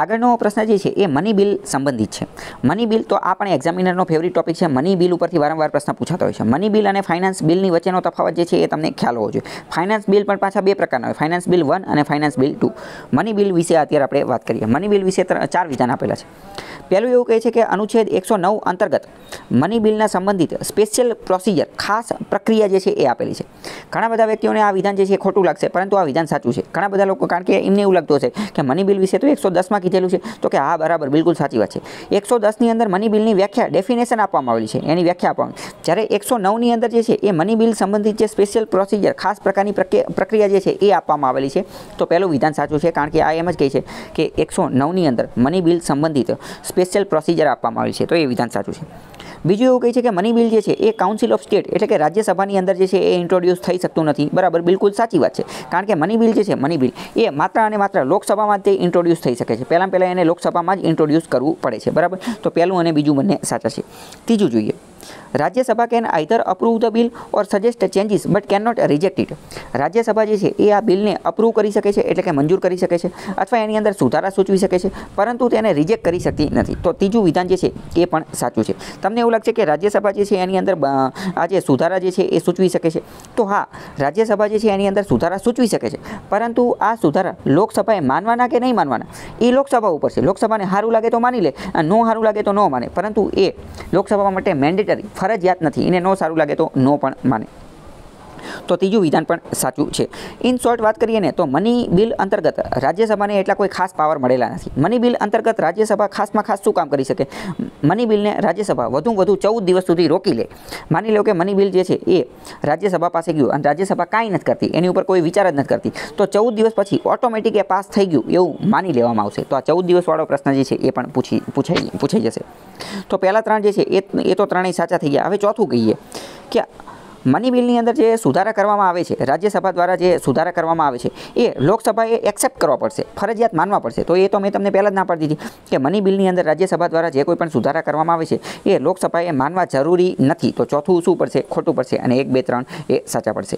આગળનો પ્રશ્ન જે છે એ મની બિલ સંબંધિત છે મની બિલ તો આ પણ એક્ઝામિનરનો ફેવરિટ ટોપિક છે મની બિલ ઉપરથી વારંવાર પ્રશ્ન પૂછાતો હોય છે મની બિલ અને ફાઇનાન્સ બિલની વચ્ચેનો તફાવત જે છે એ તમને ખ્યાલ હોવો જોઈએ ફાઇનાન્સ બિલ પણ પાછા બે પ્રકારના હોય ફાઇનાન્સ બિલ વન અને finance bill two money bill વિશે અત્યારે આપણે વાત કરીએ મની બિલ વિશે ચાર વિધાન આપેલા છે પહેલું એવું કહે છે કે અનુચ્છેદ એકસો નવ અંતર્ગત મની બિલના સંબંધિત સ્પેશિયલ પ્રોસિજર ખાસ પ્રક્રિયા જે છે એ આપેલી છે ઘણા બધા વ્યક્તિઓને આ વિધાન જે છે એ ખોટું લાગશે પરંતુ આ વિધાન સાચું છે ઘણા બધા લોકો કારણ કે એમને એવું લાગતું હશે કે મની બિલ વિશે તો એકસો દસમાં કીધેલું છે તો કે હા બરાબર બિલકુલ સાચી વાત છે એકસો દસની અંદર મની બિલની વ્યાખ્યા ડેફિનેશન આપવામાં આવેલી છે એની વ્યાખ્યા આપવામાં જ્યારે એકસો નવની અંદર જે છે એ મની બિલ સંબંધિત જે સ્પેશિયલ પ્રોસિજર ખાસ પ્રકારની પ્રક્રિયા જે છે એ આપવામાં આવેલી છે તો પહેલું વિધાન સાચું છે કારણ કે આ એમ જ કહે છે કે એકસો નવની અંદર મની બિલ સંબંધિત સ્પેશિયલ પ્રોસિજર આપવામાં આવી છે તો એ વિધાન સાચું છે બીજું એવું કહે છે કે મની બિલ જે છે એ કાઉન્સિલ ઓફ સ્ટેટ એટલે કે રાજ્યસભાની અંદર જે છે એ ઇન્ટ્રોડ્યુસ થઈ શકતું નથી બરાબર બિલકુલ સાચી વાત છે કારણ કે મની બિલ જે છે મની બિલ એ માત્ર અને માત્ર લોકસભામાં તે ઇન્ટ્રોડ્યુસ થઈ શકે છે પહેલાં પહેલાં એને લોકસભામાં જ ઇન્ટ્રોડ્યુસ કરવું પડે છે બરાબર તો પહેલું અને બીજું બંને સાચા છે ત્રીજું જોઈએ Rajya Sabha can either approve the bill or suggest changes but can not reject it Rajya Sabha જે છે એ આ બિલને અપ્રૂવ કરી શકે છે એટલે કે મંજૂર કરી શકે છે અથવા એની અંદર સુધારા સૂચવી શકે છે પરંતુ તેને રિજેક્ટ કરી શકતી નથી તો ત્રીજું વિધાન જે છે એ પણ સાચું છે તમને એવું લાગશે કે રાજ્યસભા જે છે એની અંદર આ જે સુધારા જે છે એ સૂચવી શકે છે તો હા રાજ્યસભા જે છે એની અંદર સુધારા સૂચવી શકે છે પરંતુ આ સુધારા લોકસભાએ માનવાના કે નહીં માનવાના એ લોકસભા ઉપર છે લોકસભાને સારું લાગે તો માની લે અને ન સારું લાગે તો ન માને પરંતુ એ લોકસભા માટે મેન્ડેટરી ફરજિયાત નથી એને ન સારું લાગે તો નો પણ માને તો ત્રીજું વિધાન પણ સાચું છે ઇન શોર્ટ વાત કરીએ ને તો મની બિલ અંતર્ગત રાજ્યસભાને એટલા કોઈ ખાસ પાવર મળેલા નથી મની બિલ અંતર્ગત રાજ્યસભા ખાસમાં ખાસ શું કામ કરી શકે મની બિલને રાજ્યસભા વધુ વધુ ચૌદ દિવસ સુધી રોકી લે માની લો કે મની બિલ જે છે એ રાજ્યસભા પાસે ગયું અને રાજ્યસભા કાંઈ નથી કરતી એની ઉપર કોઈ વિચાર જ નથી કરતી તો ચૌદ દિવસ પછી ઓટોમેટિક એ પાસ થઈ ગયું એવું માની લેવામાં આવશે તો આ ચૌદ દિવસવાળો પ્રશ્ન જે છે એ પણ પૂછી પૂછાઈ પૂછાઈ જશે તો પહેલાં ત્રણ જે છે એ તો ત્રણેય સાચા થઈ ગયા હવે ચોથું કહીએ કે મની બિલની અંદર જે સુધારા કરવામાં આવે છે રાજ્યસભા દ્વારા જે સુધારા કરવામાં આવે છે એ લોકસભાએ એક્સેપ્ટ કરવા પડશે ફરજિયાત માનવા પડશે તો એ તો મેં તમને પહેલાં જ ના પાડી દીધી કે મની બિલની અંદર રાજ્યસભા દ્વારા જે કોઈ પણ સુધારા કરવામાં આવે છે એ લોકસભાએ માનવા જરૂરી નથી તો ચોથું શું પડશે ખોટું પડશે અને એક બે ત્રણ એ સાચા પડશે